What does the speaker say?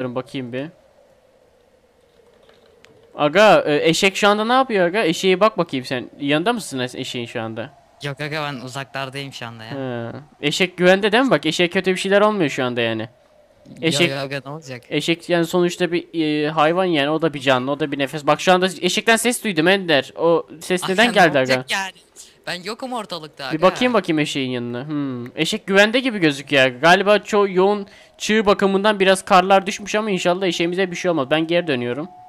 Durun bakayım bir. Aga e, eşek şu anda ne yapıyor aga? Eşeğe bak bakayım sen. Yanında mısın eşeğin şu anda? Yok aga ben uzaklardayım şu anda ya. Ha. Eşek güvende değil mi bak? eşek kötü bir şeyler olmuyor şu anda yani. Eşek. Yo, yo, ne olacak? Eşek yani sonuçta bir e, hayvan yani o da bir canlı o da bir nefes. Bak şu anda eşekten ses duydum Ender. O ses neden Aga, geldi Aga? Yani? Ben yokum ortalıkta aga. Bir bakayım bakayım eşeğin yanına. Hmm. Eşek güvende gibi gözüküyor. Galiba çoğu yoğun çığ bakımından biraz karlar düşmüş ama inşallah eşeğimize bir şey olmaz. Ben geri dönüyorum.